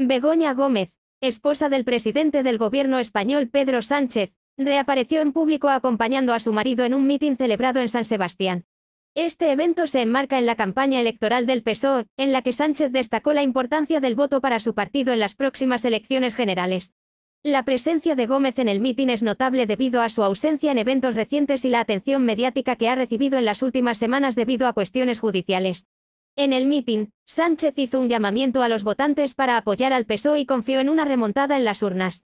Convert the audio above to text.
Begoña Gómez, esposa del presidente del gobierno español Pedro Sánchez, reapareció en público acompañando a su marido en un mitin celebrado en San Sebastián. Este evento se enmarca en la campaña electoral del PSOE, en la que Sánchez destacó la importancia del voto para su partido en las próximas elecciones generales. La presencia de Gómez en el mitin es notable debido a su ausencia en eventos recientes y la atención mediática que ha recibido en las últimas semanas debido a cuestiones judiciales. En el mitin, Sánchez hizo un llamamiento a los votantes para apoyar al PSOE y confió en una remontada en las urnas.